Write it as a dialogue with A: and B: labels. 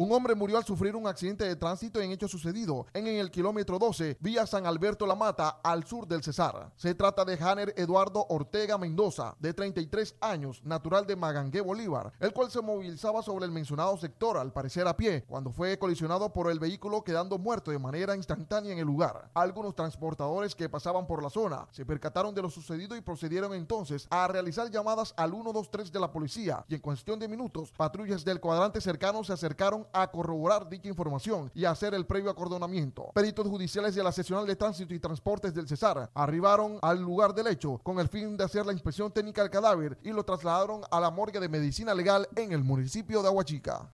A: Un hombre murió al sufrir un accidente de tránsito en hecho sucedido en el kilómetro 12, vía San Alberto La Mata, al sur del Cesar. Se trata de Hanner Eduardo Ortega Mendoza, de 33 años, natural de Magangué, Bolívar, el cual se movilizaba sobre el mencionado sector, al parecer a pie, cuando fue colisionado por el vehículo, quedando muerto de manera instantánea en el lugar. Algunos transportadores que pasaban por la zona se percataron de lo sucedido y procedieron entonces a realizar llamadas al 123 de la policía, y en cuestión de minutos, patrullas del cuadrante cercano se acercaron a corroborar dicha información y hacer el previo acordonamiento. Peritos judiciales de la seccional de tránsito y transportes del Cesar arribaron al lugar del hecho con el fin de hacer la inspección técnica del cadáver y lo trasladaron a la morgue de medicina legal en el municipio de Aguachica.